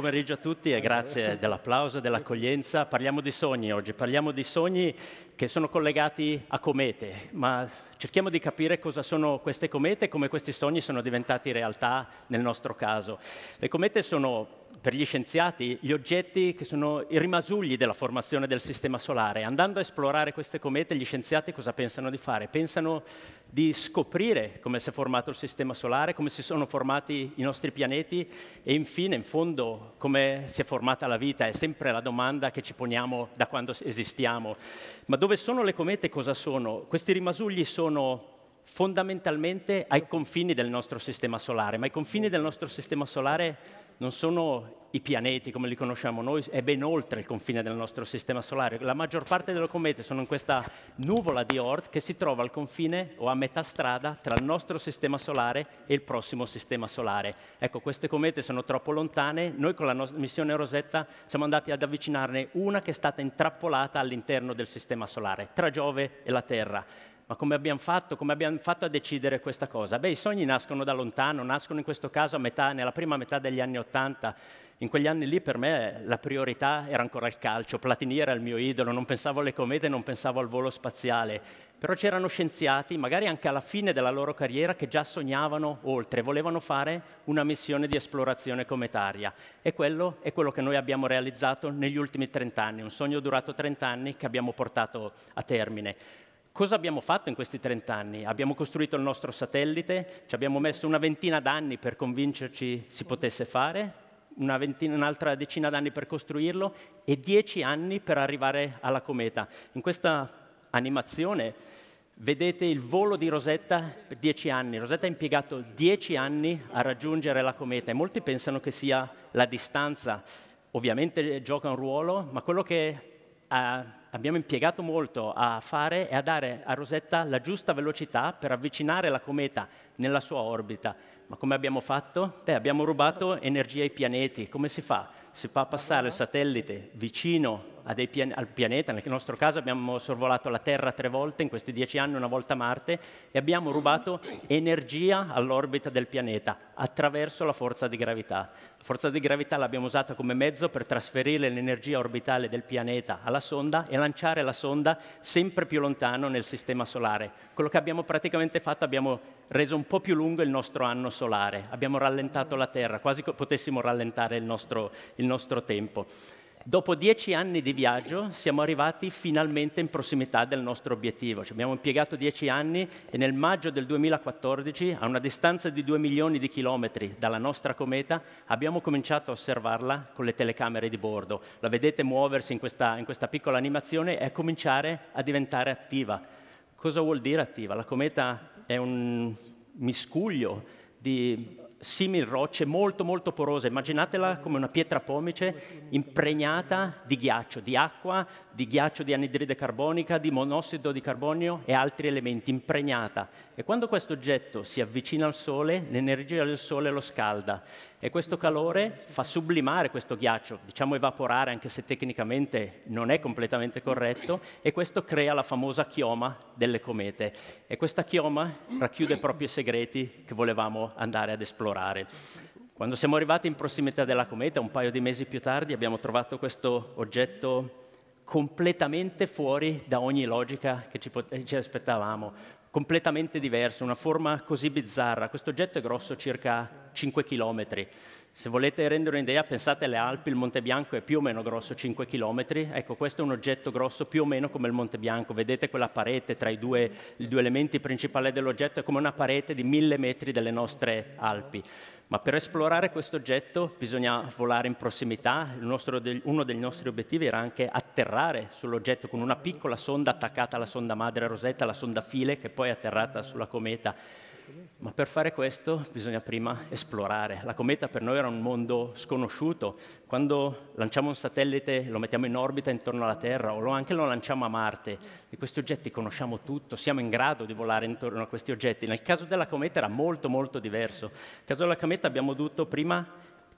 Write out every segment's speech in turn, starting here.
pomeriggio a tutti e grazie dell'applauso, e dell'accoglienza. Parliamo di sogni oggi, parliamo di sogni che sono collegati a comete, ma cerchiamo di capire cosa sono queste comete e come questi sogni sono diventati realtà nel nostro caso. Le comete sono per gli scienziati gli oggetti che sono i rimasugli della formazione del sistema solare. Andando a esplorare queste comete, gli scienziati cosa pensano di fare? Pensano di scoprire come si è formato il sistema solare, come si sono formati i nostri pianeti e infine, in fondo, come si è formata la vita. È sempre la domanda che ci poniamo da quando esistiamo. Ma dove sono le comete? Cosa sono? Questi rimasugli sono fondamentalmente ai confini del nostro sistema solare, ma i confini del nostro sistema solare non sono i pianeti come li conosciamo noi, è ben oltre il confine del nostro sistema solare. La maggior parte delle comete sono in questa nuvola di Oort che si trova al confine o a metà strada tra il nostro sistema solare e il prossimo sistema solare. Ecco, queste comete sono troppo lontane, noi con la no missione Rosetta siamo andati ad avvicinarne una che è stata intrappolata all'interno del sistema solare, tra Giove e la Terra ma come abbiamo fatto, come abbiamo fatto a decidere questa cosa? Beh, i sogni nascono da lontano, nascono in questo caso metà, nella prima metà degli anni Ottanta. In quegli anni lì per me la priorità era ancora il calcio, Platini era il mio idolo, non pensavo alle comete, non pensavo al volo spaziale, però c'erano scienziati, magari anche alla fine della loro carriera, che già sognavano oltre, volevano fare una missione di esplorazione cometaria. E quello è quello che noi abbiamo realizzato negli ultimi 30 anni, un sogno durato 30 anni che abbiamo portato a termine. Cosa abbiamo fatto in questi 30 anni? Abbiamo costruito il nostro satellite, ci abbiamo messo una ventina d'anni per convincerci si potesse fare, un'altra decina d'anni per costruirlo e dieci anni per arrivare alla cometa. In questa animazione vedete il volo di Rosetta per dieci anni. Rosetta ha impiegato dieci anni a raggiungere la cometa e molti pensano che sia la distanza. Ovviamente gioca un ruolo, ma quello che a, abbiamo impiegato molto a fare è a dare a Rosetta la giusta velocità per avvicinare la cometa nella sua orbita. Ma come abbiamo fatto? Beh, abbiamo rubato energia ai pianeti. Come si fa? Si fa a passare il satellite vicino pian al pianeta, nel nostro caso abbiamo sorvolato la Terra tre volte, in questi dieci anni una volta Marte, e abbiamo rubato energia all'orbita del pianeta attraverso la forza di gravità. La forza di gravità l'abbiamo usata come mezzo per trasferire l'energia orbitale del pianeta alla sonda e lanciare la sonda sempre più lontano nel sistema solare. Quello che abbiamo praticamente fatto, abbiamo reso un po' più lungo il nostro anno solare, abbiamo rallentato la Terra, quasi potessimo rallentare il nostro, il nostro tempo. Dopo dieci anni di viaggio siamo arrivati finalmente in prossimità del nostro obiettivo. Ci abbiamo impiegato dieci anni e nel maggio del 2014, a una distanza di due milioni di chilometri dalla nostra cometa, abbiamo cominciato a osservarla con le telecamere di bordo. La vedete muoversi in questa, in questa piccola animazione e a cominciare a diventare attiva. Cosa vuol dire attiva? La cometa è un miscuglio di simili rocce molto molto porose, immaginatela come una pietra pomice impregnata di ghiaccio, di acqua, di ghiaccio di anidride carbonica, di monossido di carbonio e altri elementi, impregnata. E quando questo oggetto si avvicina al Sole, l'energia del Sole lo scalda e questo calore fa sublimare questo ghiaccio, diciamo evaporare anche se tecnicamente non è completamente corretto e questo crea la famosa chioma delle comete e questa chioma racchiude proprio i segreti che volevamo andare ad esplorare. Quando siamo arrivati in prossimità della cometa, un paio di mesi più tardi, abbiamo trovato questo oggetto completamente fuori da ogni logica che ci, pot- ci aspettavamo completamente diverso, una forma così bizzarra. Questo oggetto è grosso circa 5 km se volete rendere un'idea, pensate alle Alpi, il Monte Bianco è più o meno grosso, 5 km. Ecco, questo è un oggetto grosso più o meno come il Monte Bianco. Vedete quella parete tra i due, i due elementi principali dell'oggetto, è come una parete di mille metri delle nostre Alpi. Ma per esplorare questo oggetto bisogna volare in prossimità. Nostro, uno dei nostri obiettivi era anche atterrare sull'oggetto con una piccola sonda attaccata alla sonda madre Rosetta, la sonda File, che poi è atterrata sulla cometa. Ma per fare questo bisogna prima esplorare. La cometa per noi era un mondo sconosciuto. Quando lanciamo un satellite, lo mettiamo in orbita intorno alla Terra o anche lo lanciamo a Marte, di questi oggetti conosciamo tutto, siamo in grado di volare intorno a questi oggetti. Nel caso della cometa era molto molto diverso. Nel caso della cometa abbiamo dovuto prima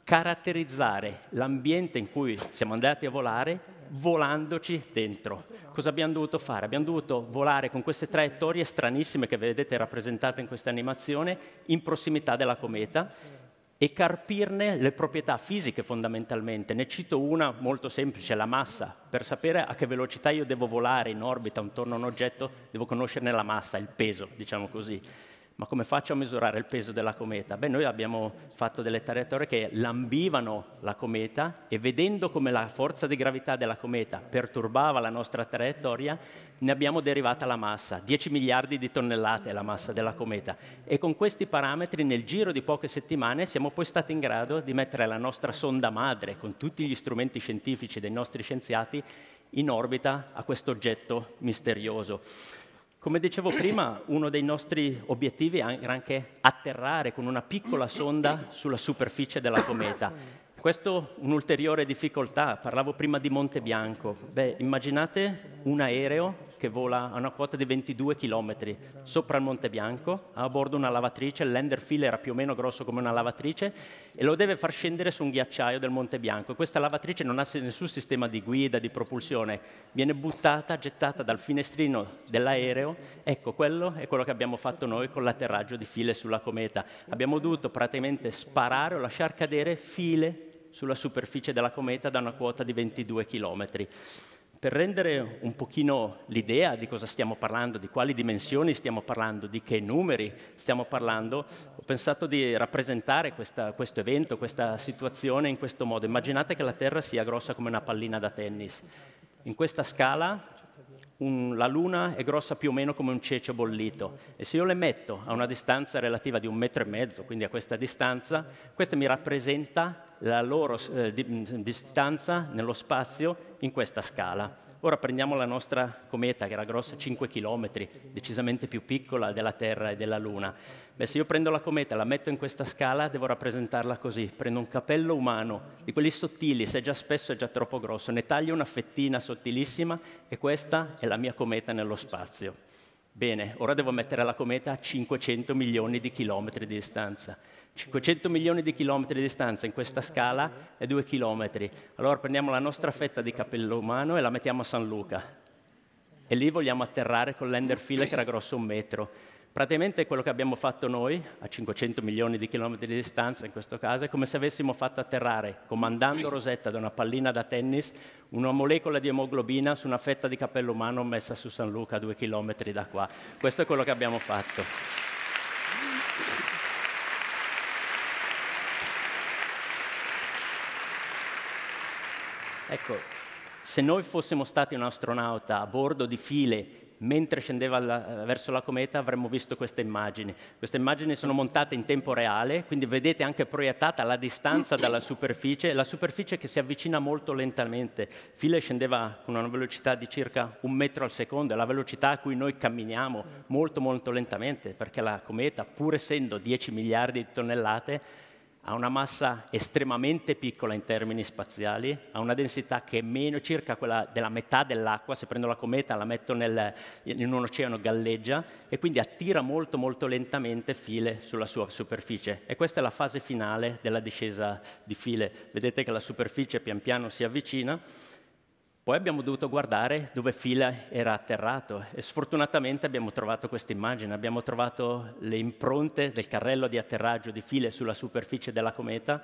caratterizzare l'ambiente in cui siamo andati a volare volandoci dentro. Cosa abbiamo dovuto fare? Abbiamo dovuto volare con queste traiettorie stranissime che vedete rappresentate in questa animazione in prossimità della cometa e carpirne le proprietà fisiche fondamentalmente. Ne cito una molto semplice, la massa. Per sapere a che velocità io devo volare in orbita intorno a un oggetto, devo conoscerne la massa, il peso, diciamo così ma come faccio a misurare il peso della cometa? Beh, noi abbiamo fatto delle traiettorie che lambivano la cometa e vedendo come la forza di gravità della cometa perturbava la nostra traiettoria, ne abbiamo derivata la massa. 10 miliardi di tonnellate è la massa della cometa. E con questi parametri, nel giro di poche settimane, siamo poi stati in grado di mettere la nostra sonda madre, con tutti gli strumenti scientifici dei nostri scienziati, in orbita a questo oggetto misterioso. Come dicevo prima, uno dei nostri obiettivi era anche atterrare con una piccola sonda sulla superficie della cometa. Questo è un'ulteriore difficoltà, parlavo prima di Monte Bianco. Beh, immaginate un aereo che vola a una quota di 22 km sopra il Monte Bianco, ha a bordo una lavatrice, l'enderfield era più o meno grosso come una lavatrice, e lo deve far scendere su un ghiacciaio del Monte Bianco. Questa lavatrice non ha nessun sistema di guida, di propulsione, viene buttata, gettata dal finestrino dell'aereo. Ecco, quello è quello che abbiamo fatto noi con l'atterraggio di file sulla cometa. Abbiamo dovuto praticamente sparare o lasciar cadere file sulla superficie della cometa da una quota di 22 chilometri. Per rendere un pochino l'idea di cosa stiamo parlando, di quali dimensioni stiamo parlando, di che numeri stiamo parlando, ho pensato di rappresentare questa, questo evento, questa situazione in questo modo. Immaginate che la Terra sia grossa come una pallina da tennis. In questa scala un, la Luna è grossa più o meno come un ceccio bollito e se io le metto a una distanza relativa di un metro e mezzo, quindi a questa distanza, questa mi rappresenta la loro eh, di, mm, distanza nello spazio in questa scala. Ora prendiamo la nostra cometa, che era grossa 5 km, decisamente più piccola della Terra e della Luna. Beh, se io prendo la cometa e la metto in questa scala, devo rappresentarla così. Prendo un capello umano, di quelli sottili, se è già spesso è già troppo grosso, ne taglio una fettina sottilissima e questa è la mia cometa nello spazio. Bene, ora devo mettere la cometa a 500 milioni di chilometri di distanza. 500 milioni di chilometri di distanza in questa scala è 2 chilometri. Allora prendiamo la nostra fetta di capello umano e la mettiamo a San Luca. E lì vogliamo atterrare con l'enderfile che era grosso un metro. Praticamente quello che abbiamo fatto noi, a 500 milioni di chilometri di distanza in questo caso, è come se avessimo fatto atterrare, comandando Rosetta da una pallina da tennis, una molecola di emoglobina su una fetta di capello umano messa su San Luca a due chilometri da qua. Questo è quello che abbiamo fatto. Ecco, se noi fossimo stati un astronauta a bordo di file mentre scendeva la, eh, verso la cometa avremmo visto queste immagini. Queste immagini sono montate in tempo reale, quindi vedete anche proiettata la distanza dalla superficie, la superficie che si avvicina molto lentamente. File scendeva con una velocità di circa un metro al secondo, è la velocità a cui noi camminiamo molto molto lentamente, perché la cometa, pur essendo 10 miliardi di tonnellate, ha una massa estremamente piccola in termini spaziali, ha una densità che è meno circa quella della metà dell'acqua, se prendo la cometa la metto nel, in un oceano galleggia e quindi attira molto molto lentamente file sulla sua superficie e questa è la fase finale della discesa di file. Vedete che la superficie pian piano si avvicina poi abbiamo dovuto guardare dove Fila era atterrato e sfortunatamente abbiamo trovato questa immagine, abbiamo trovato le impronte del carrello di atterraggio di File sulla superficie della cometa,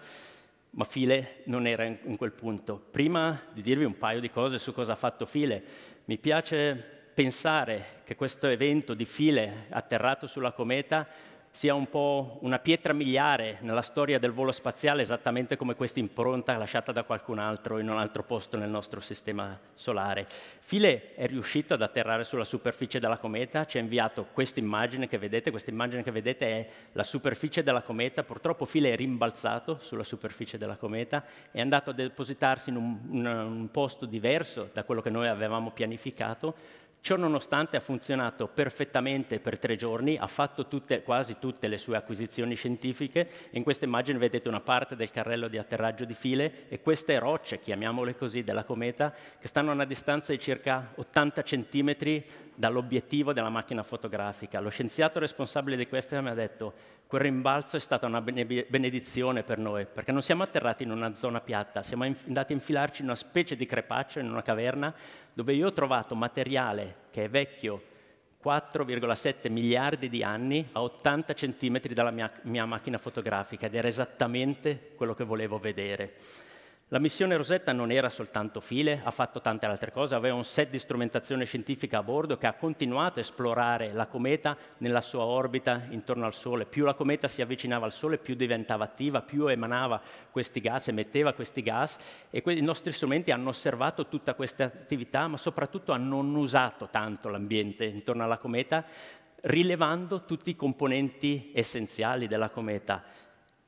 ma File non era in quel punto. Prima di dirvi un paio di cose su cosa ha fatto File, mi piace pensare che questo evento di File atterrato sulla cometa sia un po' una pietra miliare nella storia del volo spaziale, esattamente come questa impronta lasciata da qualcun altro in un altro posto nel nostro sistema solare. File è riuscito ad atterrare sulla superficie della cometa, ci ha inviato questa immagine che vedete, questa immagine che vedete è la superficie della cometa, purtroppo File è rimbalzato sulla superficie della cometa, è andato a depositarsi in un, un, un posto diverso da quello che noi avevamo pianificato, Ciò nonostante ha funzionato perfettamente per tre giorni, ha fatto tutte, quasi tutte le sue acquisizioni scientifiche. In questa immagine vedete una parte del carrello di atterraggio di file e queste rocce, chiamiamole così, della cometa, che stanno a una distanza di circa 80 centimetri dall'obiettivo della macchina fotografica. Lo scienziato responsabile di questa mi ha detto quel rimbalzo è stata una benedizione per noi, perché non siamo atterrati in una zona piatta, siamo andati a infilarci in una specie di crepaccio, in una caverna, dove io ho trovato materiale che è vecchio 4,7 miliardi di anni a 80 centimetri dalla mia, mia, macchina fotografica ed era esattamente quello che volevo vedere. La missione Rosetta non era soltanto file, ha fatto tante altre cose, aveva un set di strumentazione scientifica a bordo che ha continuato a esplorare la cometa nella sua orbita intorno al Sole. Più la cometa si avvicinava al Sole, più diventava attiva, più emanava questi gas, emetteva questi gas e que- i nostri strumenti hanno osservato tutta questa attività, ma soprattutto hanno non usato tanto l'ambiente intorno alla cometa, rilevando tutti i componenti essenziali della cometa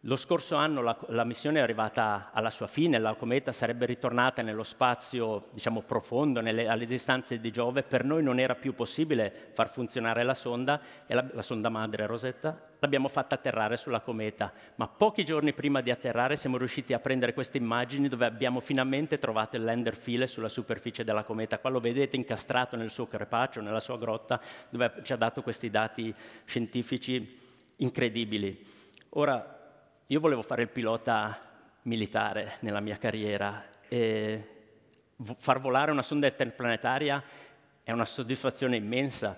lo scorso anno la, la, missione è arrivata alla sua fine, la cometa sarebbe ritornata nello spazio diciamo, profondo, nelle, alle distanze di Giove. Per noi non era più possibile far funzionare la sonda, e la, la sonda madre Rosetta, l'abbiamo fatta atterrare sulla cometa. Ma pochi giorni prima di atterrare siamo riusciti a prendere queste immagini dove abbiamo finalmente trovato il lander file sulla superficie della cometa. Qua lo vedete incastrato nel suo crepaccio, nella sua grotta, dove ci ha dato questi dati scientifici incredibili. Ora, io volevo fare il pilota militare nella mia carriera e far volare una sonda interplanetaria è una soddisfazione immensa,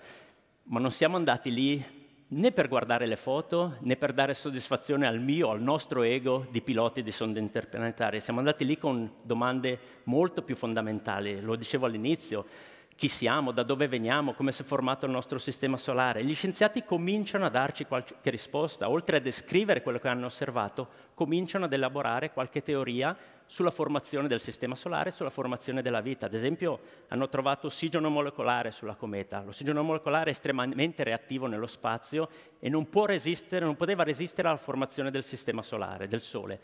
ma non siamo andati lì né per guardare le foto né per dare soddisfazione al mio, al nostro ego di piloti di sonde interplanetarie. Siamo andati lì con domande molto più fondamentali, lo dicevo all'inizio chi siamo, da dove veniamo, come si è formato il nostro sistema solare. Gli scienziati cominciano a darci qualche risposta, oltre a descrivere quello che hanno osservato, cominciano ad elaborare qualche teoria sulla formazione del sistema solare, sulla formazione della vita. Ad esempio hanno trovato ossigeno molecolare sulla cometa. L'ossigeno molecolare è estremamente reattivo nello spazio e non, resistere, non poteva resistere alla formazione del sistema solare, del Sole.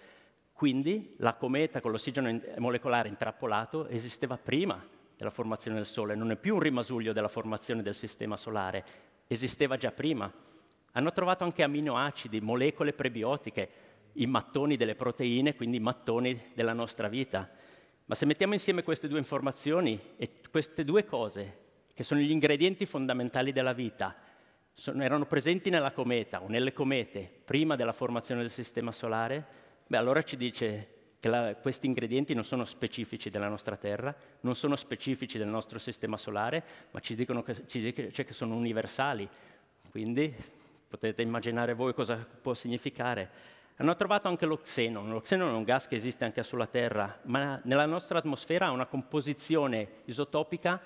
Quindi la cometa con l'ossigeno molecolare intrappolato esisteva prima della formazione del Sole, non è più un rimasuglio della formazione del Sistema Solare, esisteva già prima. Hanno trovato anche aminoacidi, molecole prebiotiche, i mattoni delle proteine, quindi i mattoni della nostra vita. Ma se mettiamo insieme queste due informazioni e queste due cose, che sono gli ingredienti fondamentali della vita, sono, erano presenti nella cometa o nelle comete prima della formazione del Sistema Solare, beh allora ci dice che questi ingredienti non sono specifici della nostra Terra, non sono specifici del nostro sistema solare, ma ci dicono che, ci dice che cioè sono universali. Quindi potete immaginare voi cosa può significare. Hanno trovato anche lo xenon. Lo xenon è un gas che esiste anche sulla Terra, ma nella nostra atmosfera ha una composizione isotopica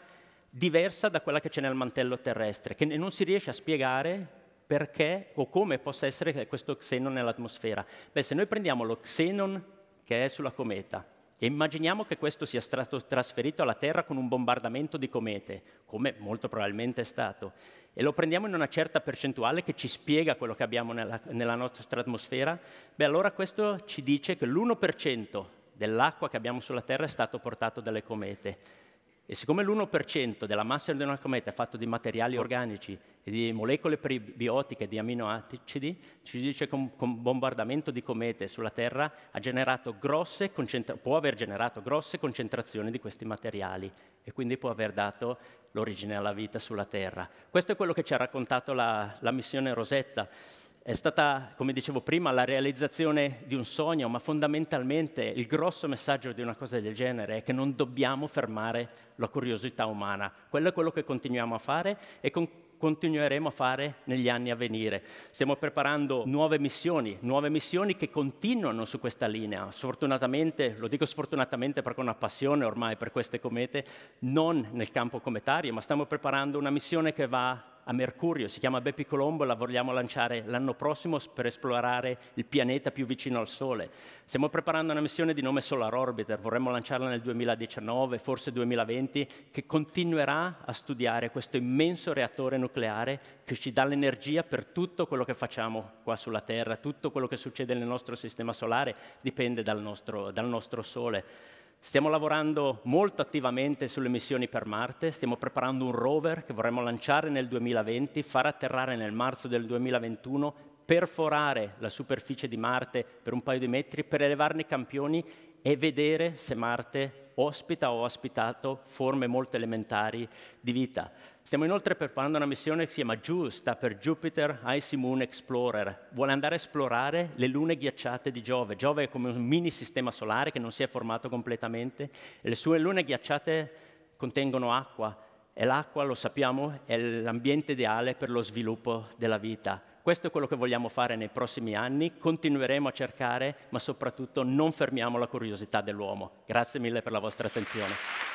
diversa da quella che c'è nel mantello terrestre, che non si riesce a spiegare perché o come possa essere questo xenon nell'atmosfera. Beh, se noi prendiamo lo xenon che è sulla cometa. E immaginiamo che questo sia stato trasferito alla Terra con un bombardamento di comete, come molto probabilmente è stato, e lo prendiamo in una certa percentuale che ci spiega quello che abbiamo nella, nella nostra atmosfera, beh allora questo ci dice che l'1% dell'acqua che abbiamo sulla Terra è stato portato dalle comete e siccome l'1% della massa di una cometa è fatto di materiali organici e di molecole prebiotiche e di aminoacidi, ci dice che un, bombardamento di comete sulla Terra può aver generato grosse concentrazioni di questi materiali e quindi può aver dato l'origine alla vita sulla Terra. Questo è quello che ci ha raccontato la, la missione Rosetta è stata, come dicevo prima, la realizzazione di un sogno, ma fondamentalmente il grosso messaggio di una cosa del genere è che non dobbiamo fermare la curiosità umana. Quello è quello che continuiamo a fare e con continueremo a fare negli anni a venire. Stiamo preparando nuove missioni, nuove missioni che continuano su questa linea. Sfortunatamente, lo dico sfortunatamente perché ho una passione ormai per queste comete, non nel campo cometario, ma stiamo preparando una missione che va a Mercurio, si chiama Beppi Colombo, la vogliamo lanciare l'anno prossimo per esplorare il pianeta più vicino al Sole. Stiamo preparando una missione di nome Solar Orbiter, vorremmo lanciarla nel 2019, forse 2020, che continuerà a studiare questo immenso reattore nucleare che ci dà l'energia per tutto quello che facciamo qua sulla Terra, tutto quello che succede nel nostro sistema solare dipende dal nostro, dal nostro Sole. Stiamo lavorando molto attivamente sulle missioni per Marte, stiamo preparando un rover che vorremmo lanciare nel 2020, far atterrare nel marzo del 2021, perforare la superficie di Marte per un paio di metri per elevarne i campioni e vedere se Marte ospita o ha ospitato forme molto elementari di vita. Stiamo inoltre preparando una missione che si chiama Giusta per Jupiter Icy Moon Explorer. Vuole andare a esplorare le lune ghiacciate di Giove. Giove è come un mini sistema solare che non si è formato completamente le sue lune ghiacciate contengono acqua e l'acqua, lo sappiamo, è l'ambiente ideale per lo sviluppo della vita. Questo è quello che vogliamo fare nei prossimi anni, continueremo a cercare, ma soprattutto non fermiamo la curiosità dell'uomo. Grazie mille per la vostra attenzione.